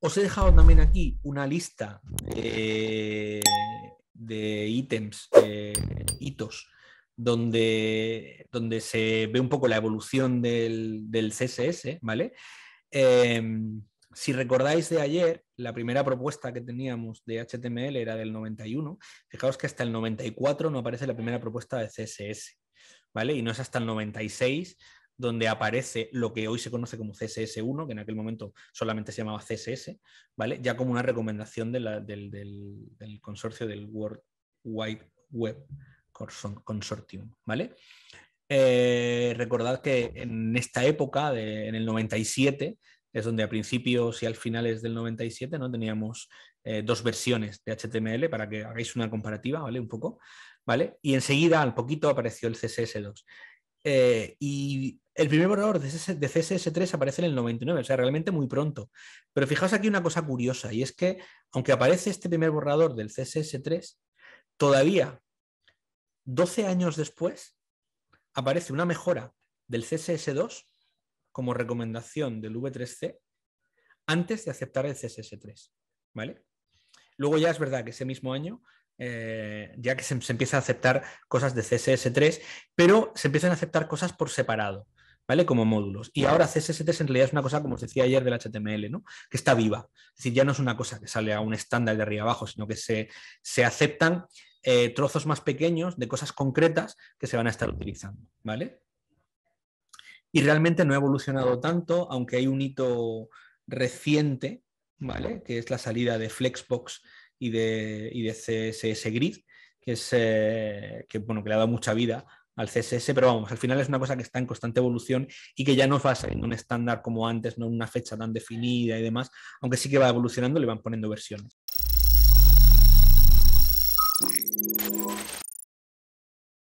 Os he dejado también aquí una lista eh, de ítems, eh, hitos, donde, donde se ve un poco la evolución del, CSS, ¿vale? Em, si recordáis de ayer, la primera propuesta que teníamos de HTML era del 91. Fijaos que hasta el 94 no aparece la primera propuesta de CSS, ¿vale? Y no es hasta el 96 donde aparece lo que hoy se conoce como CSS1, que en aquel momento solamente se llamaba CSS, ¿vale? ya como una recomendación del, consorcio del World Wide Web Consortium. ¿vale? Eh, recordad que en esta época, en el 97, es donde a principios y al finales del 97 ¿no? teníamos eh, dos versiones de HTML para que hagáis una comparativa, ¿vale? Un poco, ¿vale? Y enseguida, al poquito, apareció el CSS2. Eh, y el primer borrador de, CSS3 aparece en el 99, o sea, realmente muy pronto. Pero fijaos aquí una cosa curiosa, y es que aunque aparece este primer borrador del CSS3, todavía 12 años después aparece una mejora del CSS2 como recomendación del V3C antes de aceptar el CSS3, ¿vale? Luego ya es verdad que ese mismo año eh, ya que se, empieza a aceptar cosas de CSS3, pero se empiezan a aceptar cosas por separado, ¿vale? Como módulos. Y ahora CSS3 en realidad es una cosa, como os decía ayer, del HTML, ¿no? Que está viva. Es decir, ya no es una cosa que sale a un estándar de arriba abajo, sino que se, aceptan eh, trozos más pequeños de cosas concretas que se van a estar utilizando, ¿vale? Y realmente no ha evolucionado tanto, aunque hay un hito reciente, ¿vale? Que es la salida de Flexbox y de, y de CSS Grid, que, es, eh, que, bueno, que le ha dado mucha vida al CSS, pero vamos, al final es una cosa que está en constante evolución y que ya no va saliendo un estándar como antes, no una fecha tan definida y demás, aunque sí que va evolucionando, le van poniendo versiones.